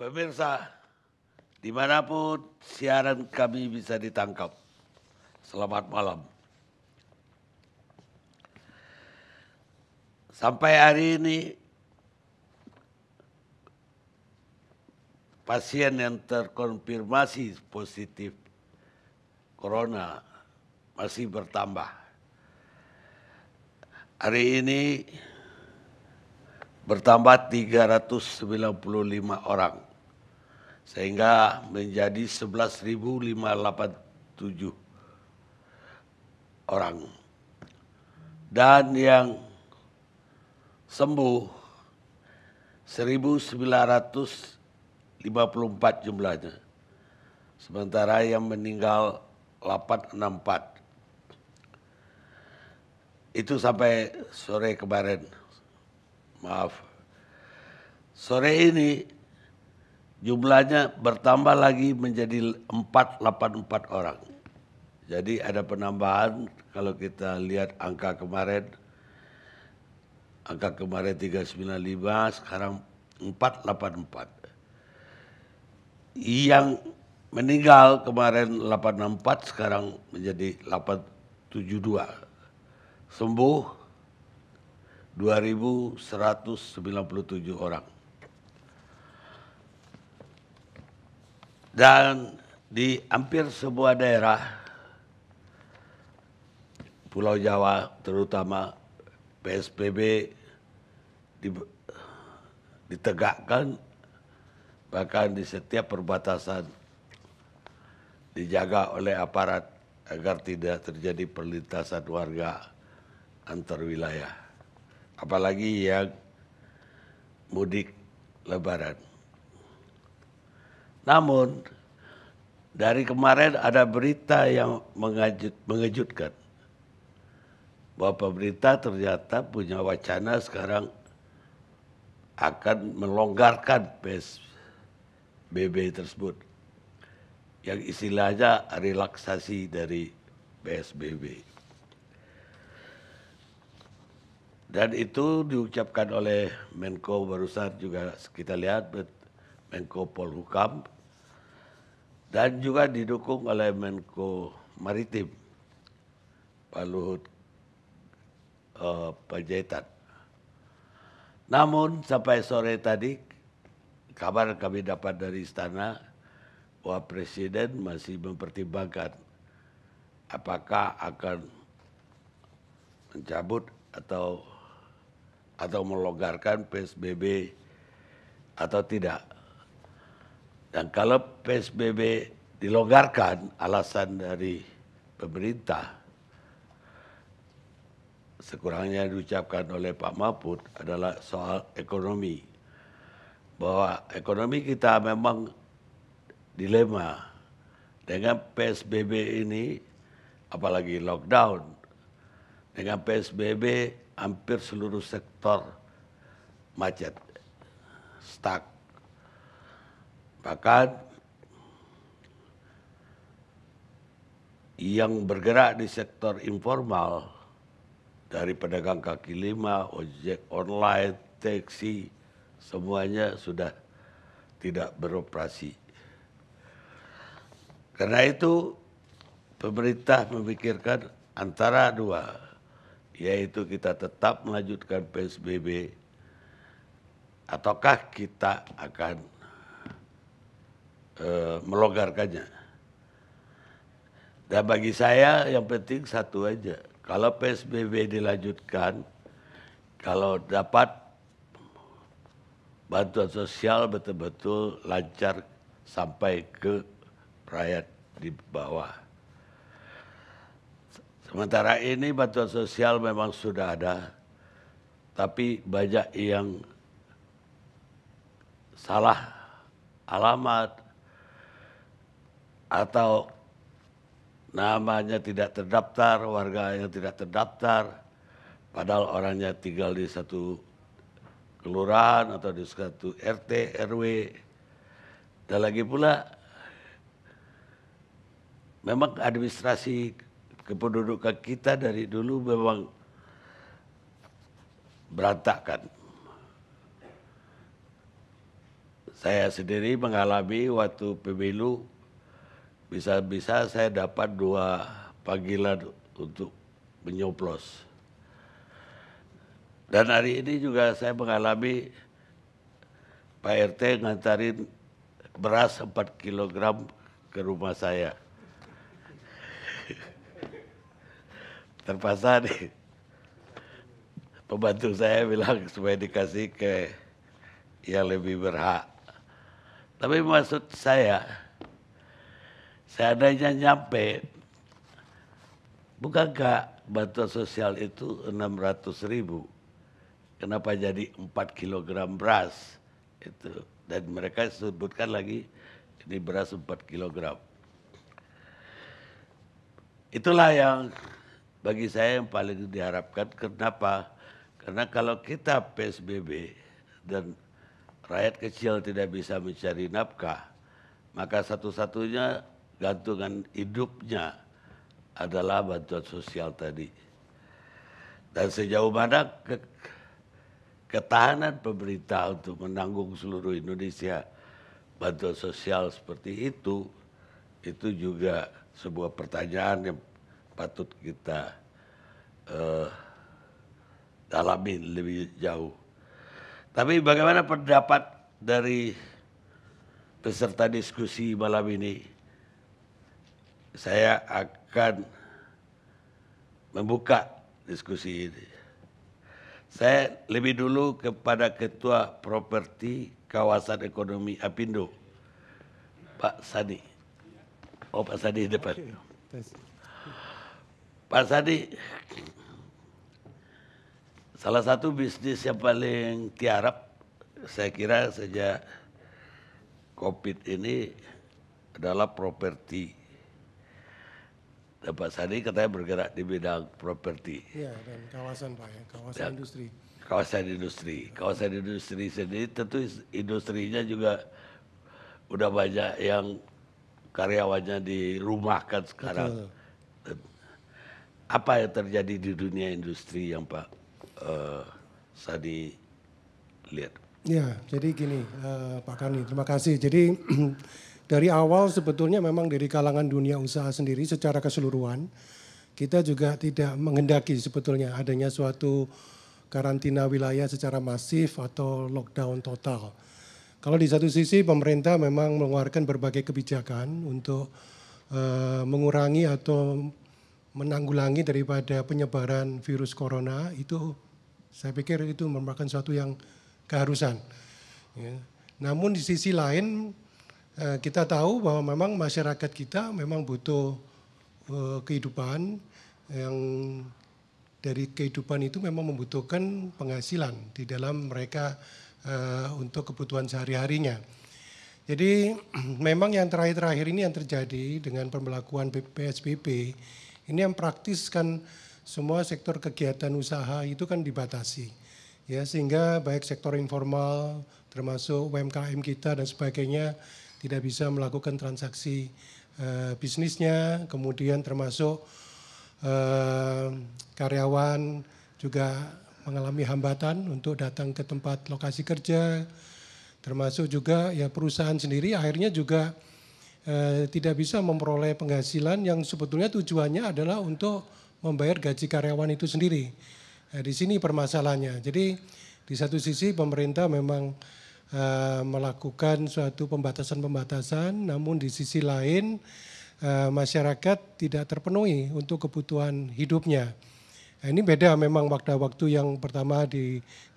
Pemirsa, dimanapun siaran kami bisa ditangkap. Selamat malam. Sampai hari ini, pasien yang terkonfirmasi positif corona masih bertambah. Hari ini bertambah 395 orang sehingga menjadi 11.587 orang. Dan yang sembuh 1.954 jumlahnya. Sementara yang meninggal 864. Itu sampai sore kemarin. Maaf. Sore ini jumlahnya bertambah lagi menjadi 484 orang. Jadi ada penambahan kalau kita lihat angka kemarin angka kemarin 395 sekarang 484. Yang meninggal kemarin 864 sekarang menjadi 872 sembuh 2197 orang Dan di hampir sebuah daerah, Pulau Jawa terutama, PSBB ditegakkan bahkan di setiap perbatasan dijaga oleh aparat agar tidak terjadi perlintasan warga antar wilayah apalagi yang mudik lebaran namun dari kemarin ada berita yang mengajut, mengejutkan bahwa pemerintah ternyata punya wacana sekarang akan melonggarkan PSBB tersebut yang istilahnya relaksasi dari PSBB. Dan itu diucapkan oleh Menko barusan juga kita lihat Menko Polhukam dan juga didukung oleh Menko Maritim Pak Luhut uh, eh, Pajaitan. Namun sampai sore tadi kabar kami dapat dari istana bahwa Presiden masih mempertimbangkan apakah akan mencabut atau atau melonggarkan PSBB atau tidak. Dan kalau PSBB dilonggarkan alasan dari pemerintah sekurangnya diucapkan oleh Pak Mahfud adalah soal ekonomi. Bahwa ekonomi kita memang dilema. Dengan PSBB ini, apalagi lockdown, dengan PSBB hampir seluruh sektor macet, stuck. Bahkan yang bergerak di sektor informal dari pedagang kaki lima, ojek online, taksi, semuanya sudah tidak beroperasi. Karena itu pemerintah memikirkan antara dua, yaitu kita tetap melanjutkan PSBB ataukah kita akan e, eh, melonggarkannya. Dan bagi saya yang penting satu aja, kalau PSBB dilanjutkan, kalau dapat bantuan sosial betul-betul lancar sampai ke rakyat di bawah. Sementara ini bantuan sosial memang sudah ada, tapi banyak yang salah alamat, atau namanya tidak terdaftar, warga yang tidak terdaftar, padahal orangnya tinggal di satu kelurahan atau di satu RT, RW. Dan lagi pula memang administrasi kependudukan kita dari dulu memang berantakan. Saya sendiri mengalami waktu pemilu bisa-bisa saya dapat dua panggilan untuk menyoplos. Dan hari ini juga saya mengalami Pak RT ngantarin beras 4 kg ke rumah saya. Terpaksa nih. Pembantu saya bilang supaya dikasih ke yang lebih berhak. Tapi maksud saya, Seandainya nyampe, bukan gak bantuan sosial itu 600 ribu. Kenapa jadi 4 kilogram beras? Itu. Dan mereka sebutkan lagi, ini beras 4 kilogram. Itulah yang bagi saya yang paling diharapkan. Kenapa? Karena kalau kita PSBB dan rakyat kecil tidak bisa mencari nafkah, maka satu-satunya gantungan hidupnya adalah bantuan sosial tadi. Dan sejauh mana ke, ketahanan pemerintah untuk menanggung seluruh Indonesia bantuan sosial seperti itu, itu juga sebuah pertanyaan yang patut kita uh, dalami lebih jauh. Tapi bagaimana pendapat dari peserta diskusi malam ini? saya akan membuka diskusi ini. Saya lebih dulu kepada Ketua Properti Kawasan Ekonomi Apindo, Pak Sadi. Oh, Pak Sadi depan. Pak Sadi, salah satu bisnis yang paling tiarap saya kira sejak COVID ini adalah properti Pak Sandi katanya bergerak di bidang properti. Iya, dan kawasan Pak ya, kawasan dan, industri. Kawasan industri. Kawasan industri sendiri tentu industrinya juga udah banyak yang karyawannya dirumahkan sekarang. Betul. Apa yang terjadi di dunia industri yang Pak uh, eh, Sandi lihat? Ya, jadi gini uh, Pak Kani, terima kasih. Jadi eh, dari awal sebetulnya memang dari kalangan dunia usaha sendiri secara keseluruhan kita juga tidak menghendaki sebetulnya adanya suatu karantina wilayah secara masif atau lockdown total. Kalau di satu sisi pemerintah memang mengeluarkan berbagai kebijakan untuk uh, mengurangi atau menanggulangi daripada penyebaran virus corona itu saya pikir itu merupakan suatu yang keharusan. Ya. Namun di sisi lain Eh, kita tahu bahwa memang masyarakat kita memang butuh eh, kehidupan yang dari kehidupan itu memang membutuhkan penghasilan di dalam mereka eh, untuk kebutuhan sehari-harinya. Jadi memang yang terakhir-terakhir ini yang terjadi dengan pemberlakuan PSBB ini yang praktis kan semua sektor kegiatan usaha itu kan dibatasi. Ya sehingga baik sektor informal termasuk UMKM kita dan sebagainya tidak bisa melakukan transaksi uh, bisnisnya, kemudian termasuk uh, karyawan juga mengalami hambatan untuk datang ke tempat lokasi kerja, termasuk juga ya perusahaan sendiri akhirnya juga eh, tidak bisa memperoleh penghasilan yang sebetulnya tujuannya adalah untuk membayar gaji karyawan itu sendiri. Nah, di sini permasalahannya. Jadi di satu sisi pemerintah memang Eh, melakukan suatu pembatasan-pembatasan, namun di sisi lain eh, masyarakat tidak terpenuhi untuk kebutuhan hidupnya. Nah, ini beda memang waktu-waktu yang pertama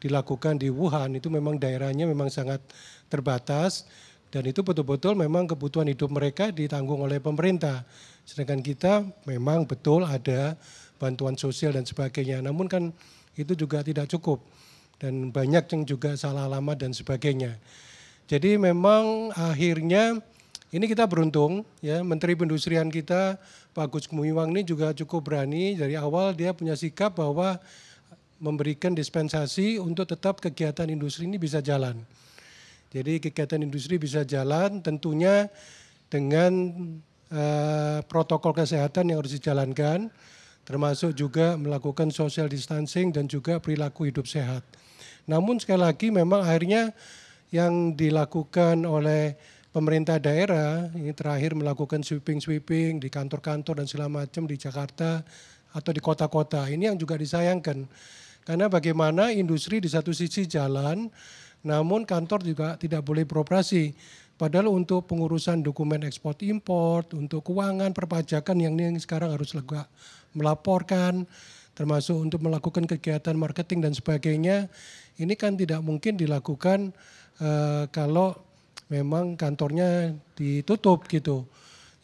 dilakukan di Wuhan itu memang daerahnya memang sangat terbatas dan itu betul-betul memang kebutuhan hidup mereka ditanggung oleh pemerintah. Sedangkan kita memang betul ada bantuan sosial dan sebagainya. Namun kan itu juga tidak cukup dan banyak yang juga salah alamat dan sebagainya. Jadi memang akhirnya ini kita beruntung ya Menteri Pendustrian kita Pak Gus Gumiwang ini juga cukup berani dari awal dia punya sikap bahwa memberikan dispensasi untuk tetap kegiatan industri ini bisa jalan. Jadi kegiatan industri bisa jalan tentunya dengan eh, protokol kesehatan yang harus dijalankan termasuk juga melakukan social distancing dan juga perilaku hidup sehat. Namun sekali lagi memang akhirnya yang dilakukan oleh pemerintah daerah ini terakhir melakukan sweeping-sweeping di kantor-kantor dan segala macam di Jakarta atau di kota-kota. Ini yang juga disayangkan. Karena bagaimana industri di satu sisi jalan, namun kantor juga tidak boleh beroperasi. Padahal untuk pengurusan dokumen ekspor import untuk keuangan, perpajakan yang ini sekarang harus lega melaporkan, termasuk untuk melakukan kegiatan marketing dan sebagainya, ini kan tidak mungkin dilakukan uh, kalau memang kantornya ditutup gitu.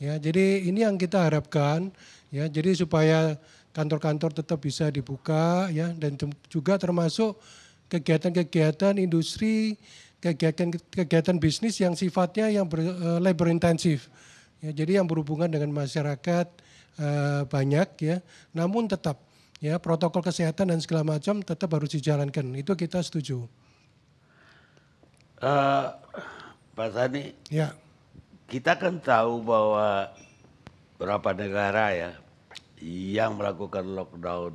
Ya, jadi ini yang kita harapkan ya. Jadi supaya kantor-kantor tetap bisa dibuka ya dan juga termasuk kegiatan-kegiatan industri, kegiatan-kegiatan bisnis yang sifatnya yang ber, uh, labor intensif. Ya, jadi yang berhubungan dengan masyarakat uh, banyak ya. Namun tetap ya protokol kesehatan dan segala macam tetap harus dijalankan. Itu kita setuju. Uh, Pak Sani, ya. kita kan tahu bahwa berapa negara ya yang melakukan lockdown,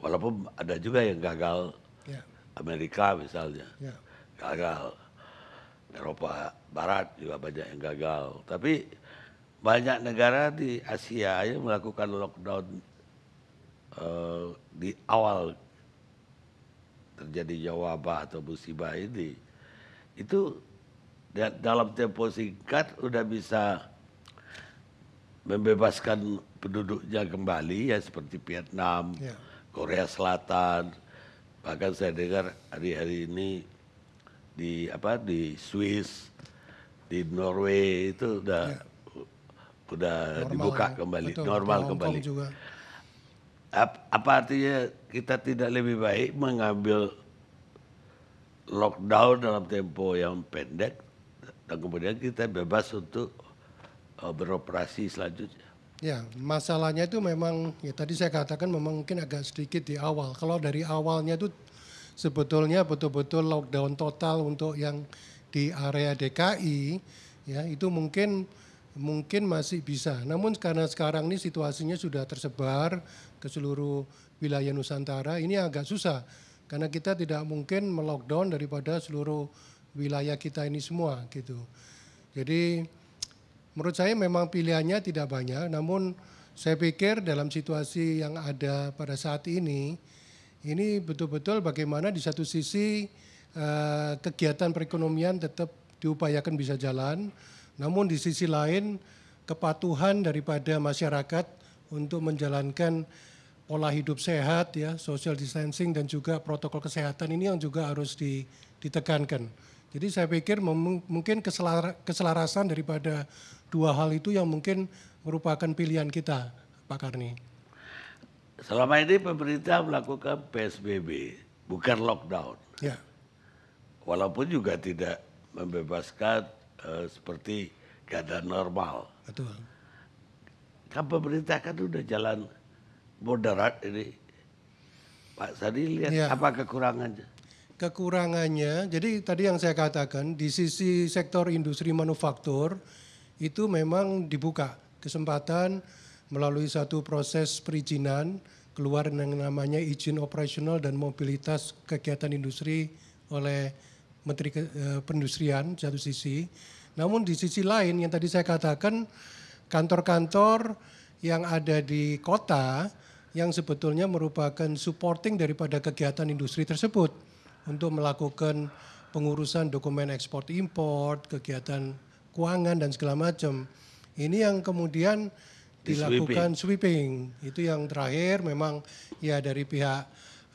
walaupun ada juga yang gagal, ya. Amerika misalnya, ya. gagal, Eropa Barat juga banyak yang gagal, tapi banyak negara di Asia yang melakukan lockdown Eh, di awal terjadi wabah atau musibah ini itu dalam tempo singkat udah bisa membebaskan penduduknya kembali ya seperti Vietnam, yeah. Korea Selatan, bahkan saya dengar hari-hari ini di apa di Swiss, di Norway itu udah yeah. udah normal dibuka ya. kembali, Betul, normal kembali. juga apa artinya kita tidak lebih baik mengambil lockdown dalam tempo yang pendek dan kemudian kita bebas untuk e, beroperasi selanjutnya. Ya, masalahnya itu memang ya tadi saya katakan memang mungkin agak sedikit di awal. Kalau dari awalnya itu sebetulnya betul-betul lockdown total untuk yang di area DKI ya itu mungkin mungkin masih bisa. Namun karena sekarang ini situasinya sudah tersebar ke seluruh wilayah Nusantara, ini agak susah. Karena kita tidak mungkin melockdown daripada seluruh wilayah kita ini semua gitu. Jadi menurut saya memang pilihannya tidak banyak, namun saya pikir dalam situasi yang ada pada saat ini, ini betul-betul bagaimana di satu sisi eh, kegiatan perekonomian tetap diupayakan bisa jalan, namun di sisi lain kepatuhan daripada masyarakat untuk menjalankan pola hidup sehat ya, social distancing dan juga protokol kesehatan ini yang juga harus ditekankan. Jadi saya pikir mungkin keselarasan daripada dua hal itu yang mungkin merupakan pilihan kita, Pak Karni. Selama ini pemerintah melakukan PSBB, bukan lockdown. Ya. Walaupun juga tidak membebaskan uh, seperti keadaan normal. Betul. Kan pemerintah kan udah jalan moderat ini. Pak Sadi lihat ya. apa kekurangannya? Kekurangannya, jadi tadi yang saya katakan di sisi sektor industri manufaktur itu memang dibuka kesempatan melalui satu proses perizinan keluar yang namanya izin operasional dan mobilitas kegiatan industri oleh Menteri eh, Perindustrian satu sisi. Namun di sisi lain yang tadi saya katakan kantor-kantor yang ada di kota yang sebetulnya merupakan supporting daripada kegiatan industri tersebut untuk melakukan pengurusan dokumen ekspor impor, kegiatan keuangan dan segala macam. Ini yang kemudian dilakukan sweeping. sweeping. Itu yang terakhir memang ya dari pihak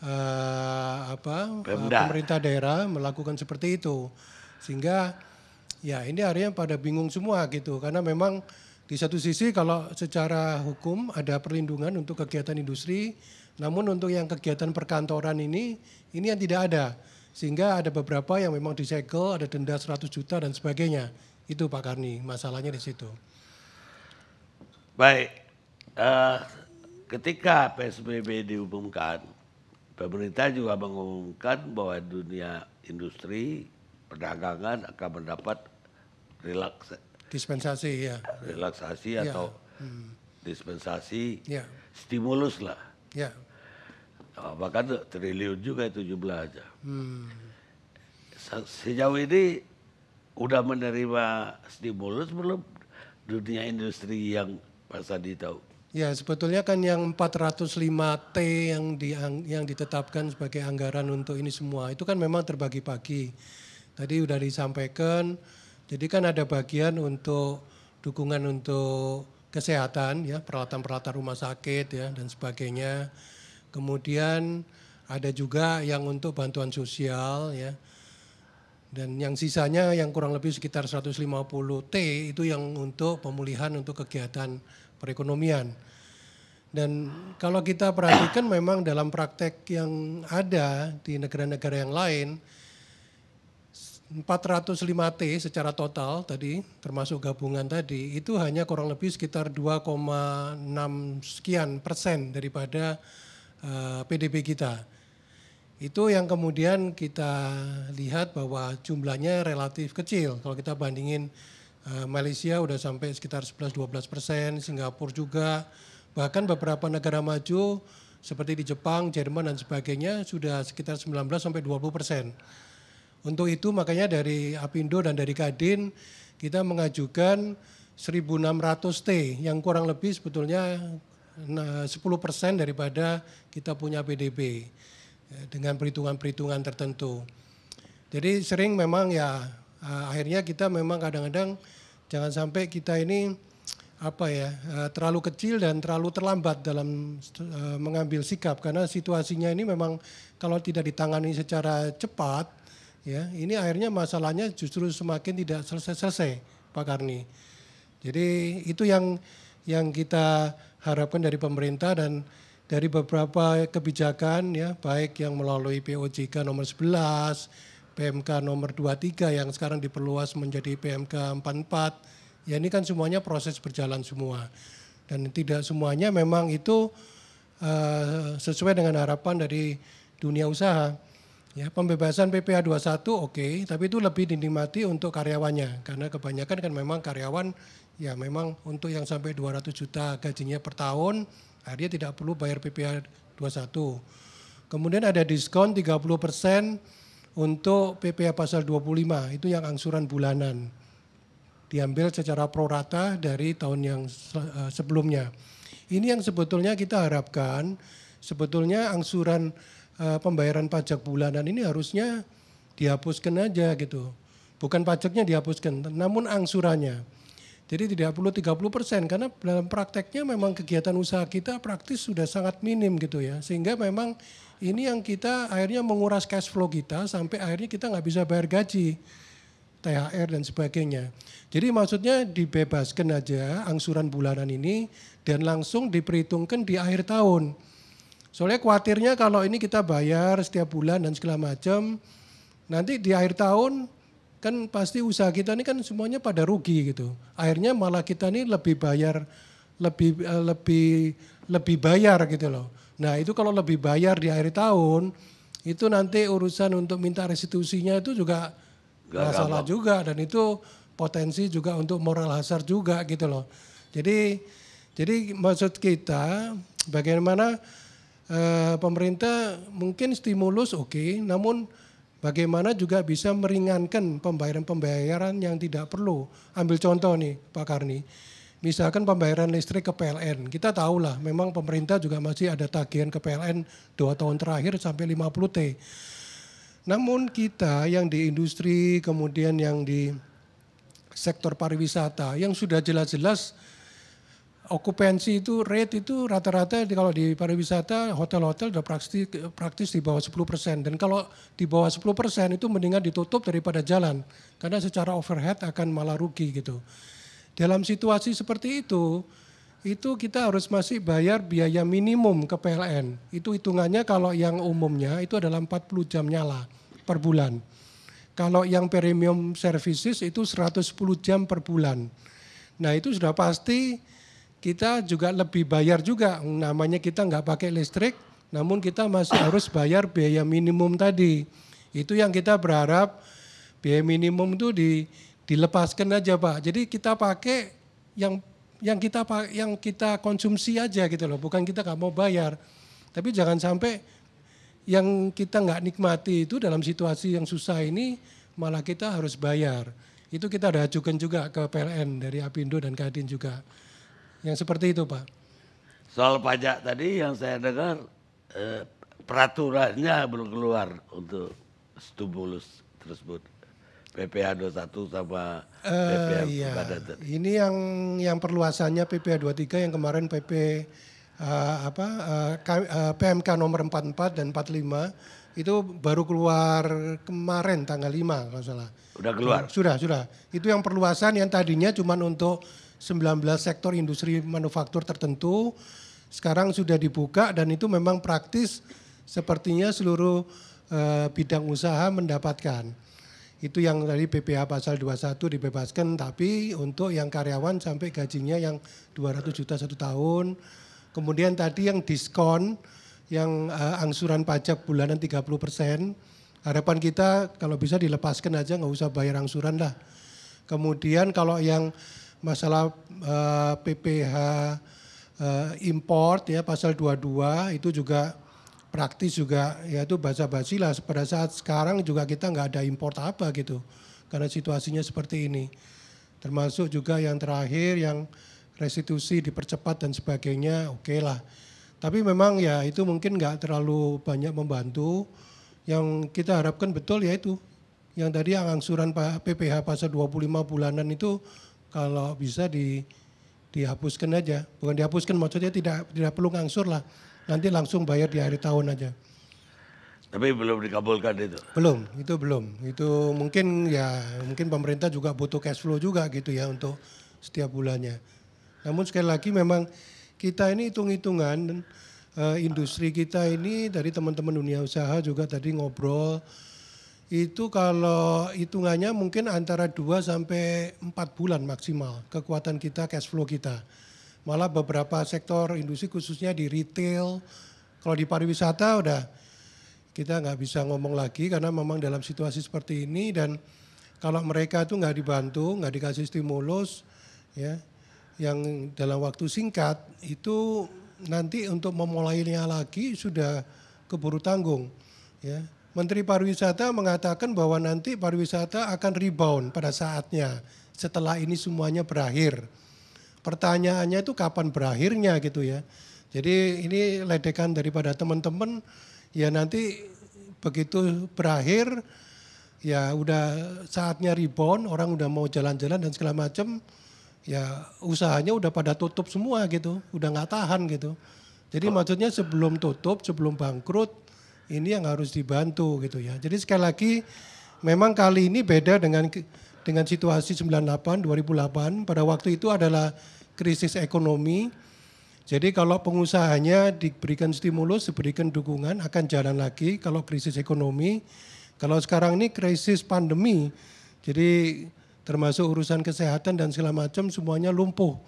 uh, apa Pemda. Eh, pemerintah daerah melakukan seperti itu sehingga ya ini yang pada bingung semua gitu karena memang di satu sisi kalau secara hukum ada perlindungan untuk kegiatan industri namun untuk yang kegiatan perkantoran ini ini yang tidak ada sehingga ada beberapa yang memang disegel ada denda 100 juta dan sebagainya itu Pak Karni masalahnya di situ baik uh, ketika PSBB diumumkan Pemerintah juga mengumumkan bahwa dunia industri perdagangan akan mendapat relaks dispensasi ya relaksasi ya. atau hmm. dispensasi ya. stimulus lah ya. Oh, bahkan triliun juga itu jumlah aja hmm. sejauh ini udah menerima stimulus belum dunia industri yang Pak Sandi tahu Ya, sebetulnya kan yang 405T yang di, yang ditetapkan sebagai anggaran untuk ini semua itu kan memang terbagi-bagi. Tadi sudah disampaikan, jadi kan ada bagian untuk dukungan untuk kesehatan ya, peralatan-peralatan rumah sakit ya dan sebagainya. Kemudian ada juga yang untuk bantuan sosial ya. Dan yang sisanya yang kurang lebih sekitar 150T itu yang untuk pemulihan untuk kegiatan perekonomian. Dan kalau kita perhatikan memang dalam praktek yang ada di negara-negara yang lain, 405T secara total tadi, termasuk gabungan tadi, itu hanya kurang lebih sekitar 2,6 sekian persen daripada uh, eh, PDB kita. Itu yang kemudian kita lihat bahwa jumlahnya relatif kecil kalau kita bandingin Eh, Malaysia udah sampai sekitar 11-12 persen, Singapura juga, bahkan beberapa negara maju seperti di Jepang, Jerman dan sebagainya sudah sekitar 19 sampai 20 persen. Untuk itu makanya dari Apindo dan dari Kadin kita mengajukan 1.600 T yang kurang lebih sebetulnya 10 nah, persen daripada kita punya PDB eh, dengan perhitungan-perhitungan tertentu. Jadi sering memang ya eh, akhirnya kita memang kadang-kadang Jangan sampai kita ini apa ya eh, terlalu kecil dan terlalu terlambat dalam eh, mengambil sikap karena situasinya ini memang kalau tidak ditangani secara cepat ya ini akhirnya masalahnya justru semakin tidak selesai-selesai Pak Karni. Jadi itu yang yang kita harapkan dari pemerintah dan dari beberapa kebijakan ya baik yang melalui POJK nomor 11 PMK nomor 23 yang sekarang diperluas menjadi PMK 44. Ya ini kan semuanya proses berjalan semua. Dan tidak semuanya memang itu uh, sesuai dengan harapan dari dunia usaha. Ya, pembebasan PPh 21 oke, okay, tapi itu lebih dinikmati untuk karyawannya karena kebanyakan kan memang karyawan ya memang untuk yang sampai 200 juta gajinya per tahun akhirnya tidak perlu bayar PPh 21. Kemudian ada diskon 30 persen untuk PPA pasal 25 itu yang angsuran bulanan. Diambil secara prorata dari tahun yang eh, sebelumnya. Ini yang sebetulnya kita harapkan sebetulnya angsuran eh, pembayaran pajak bulanan ini harusnya dihapuskan aja gitu. Bukan pajaknya dihapuskan, namun angsurannya. Jadi tidak perlu 30 persen karena dalam prakteknya memang kegiatan usaha kita praktis sudah sangat minim gitu ya. Sehingga memang ini yang kita akhirnya menguras cash flow kita sampai akhirnya kita nggak bisa bayar gaji, THR dan sebagainya. Jadi maksudnya dibebaskan aja angsuran bulanan ini dan langsung diperhitungkan di akhir tahun. Soalnya khawatirnya kalau ini kita bayar setiap bulan dan segala macam, nanti di akhir tahun kan pasti usaha kita ini kan semuanya pada rugi gitu. Akhirnya malah kita ini lebih bayar lebih eh, lebih lebih bayar gitu loh. Nah itu kalau lebih bayar di akhir tahun, itu nanti urusan untuk minta restitusinya itu juga Gak masalah gampang. juga dan itu potensi juga untuk moral hazard juga gitu loh. Jadi jadi maksud kita bagaimana uh, pemerintah mungkin stimulus oke, okay, namun bagaimana juga bisa meringankan pembayaran-pembayaran yang tidak perlu. Ambil contoh nih Pak Karni Misalkan pembayaran listrik ke PLN, kita tahulah memang pemerintah juga masih ada tagihan ke PLN dua tahun terakhir sampai 50 T. Namun kita yang di industri kemudian yang di sektor pariwisata yang sudah jelas-jelas okupansi itu rate itu rata-rata kalau di pariwisata hotel-hotel sudah praktis, praktis di bawah 10 persen dan kalau di bawah 10 persen itu mendingan ditutup daripada jalan karena secara overhead akan malah rugi gitu. Dalam situasi seperti itu, itu kita harus masih bayar biaya minimum ke PLN. Itu hitungannya kalau yang umumnya itu adalah 40 jam nyala per bulan. Kalau yang premium services itu 110 jam per bulan. Nah itu sudah pasti kita juga lebih bayar juga. Namanya kita nggak pakai listrik, namun kita masih harus bayar biaya minimum tadi. Itu yang kita berharap biaya minimum itu di dilepaskan aja pak. Jadi kita pakai yang yang kita yang kita konsumsi aja gitu loh. Bukan kita nggak mau bayar, tapi jangan sampai yang kita nggak nikmati itu dalam situasi yang susah ini malah kita harus bayar. Itu kita ada ajukan juga ke PLN dari Apindo dan Kadin juga. Yang seperti itu Pak. Soal pajak tadi yang saya dengar eh, peraturannya belum keluar untuk stubulus tersebut. PPH 21 sama uh, eh, PPH iya. Ini yang yang perluasannya PPH 23 yang kemarin PP uh, eh, apa uh, K, uh, PMK nomor 44 dan 45 itu baru keluar kemarin tanggal 5 kalau salah. Sudah keluar. Sudah, sudah. Itu yang perluasan yang tadinya cuma untuk 19 sektor industri manufaktur tertentu sekarang sudah dibuka dan itu memang praktis sepertinya seluruh uh, bidang usaha mendapatkan. Itu yang dari PPH pasal 21 dibebaskan, tapi untuk yang karyawan sampai gajinya yang 200 juta satu tahun. Kemudian tadi yang diskon, yang uh, angsuran pajak bulanan 30 persen, harapan kita kalau bisa dilepaskan aja, nggak usah bayar angsuran lah. Kemudian kalau yang masalah uh, eh, PPH uh, eh, import ya pasal 22 itu juga praktis juga yaitu bahasa basi pada saat sekarang juga kita nggak ada import apa gitu karena situasinya seperti ini termasuk juga yang terakhir yang restitusi dipercepat dan sebagainya oke okay lah tapi memang ya itu mungkin nggak terlalu banyak membantu yang kita harapkan betul yaitu yang tadi angsuran PPH pasal 25 bulanan itu kalau bisa di dihapuskan aja bukan dihapuskan maksudnya tidak tidak perlu ngangsur lah nanti langsung bayar di hari tahun aja. Tapi belum dikabulkan itu. Belum, itu belum. Itu mungkin ya mungkin pemerintah juga butuh cash flow juga gitu ya untuk setiap bulannya. Namun sekali lagi memang kita ini hitung-hitungan uh, industri kita ini dari teman-teman dunia usaha juga tadi ngobrol itu kalau hitungannya mungkin antara 2 sampai 4 bulan maksimal kekuatan kita cash flow kita. Malah beberapa sektor industri khususnya di retail, kalau di pariwisata udah kita nggak bisa ngomong lagi karena memang dalam situasi seperti ini dan kalau mereka itu nggak dibantu, nggak dikasih stimulus, ya, yang dalam waktu singkat itu nanti untuk memulainya lagi sudah keburu tanggung, ya. Menteri Pariwisata mengatakan bahwa nanti pariwisata akan rebound pada saatnya setelah ini semuanya berakhir pertanyaannya itu kapan berakhirnya gitu ya. Jadi ini ledekan daripada teman-teman ya nanti begitu berakhir ya udah saatnya rebound, orang udah mau jalan-jalan dan segala macam ya usahanya udah pada tutup semua gitu, udah nggak tahan gitu. Jadi maksudnya sebelum tutup, sebelum bangkrut ini yang harus dibantu gitu ya. Jadi sekali lagi memang kali ini beda dengan dengan situasi 98 2008 pada waktu itu adalah krisis ekonomi. Jadi kalau pengusahanya diberikan stimulus, diberikan dukungan akan jalan lagi kalau krisis ekonomi. Kalau sekarang ini krisis pandemi. Jadi termasuk urusan kesehatan dan segala macam semuanya lumpuh.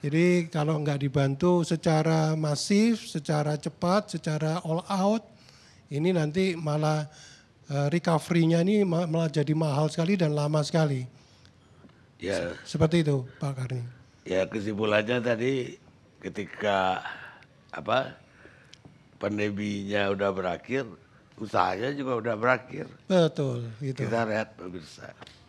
Jadi kalau enggak dibantu secara masif, secara cepat, secara all out, ini nanti malah Eh, recovery-nya ini malah jadi mahal sekali dan lama sekali. Ya. Seperti itu Pak Karni. Ya kesimpulannya tadi ketika apa pandeminya udah berakhir, usahanya juga udah berakhir. Betul. Itu. Kita lihat pemirsa.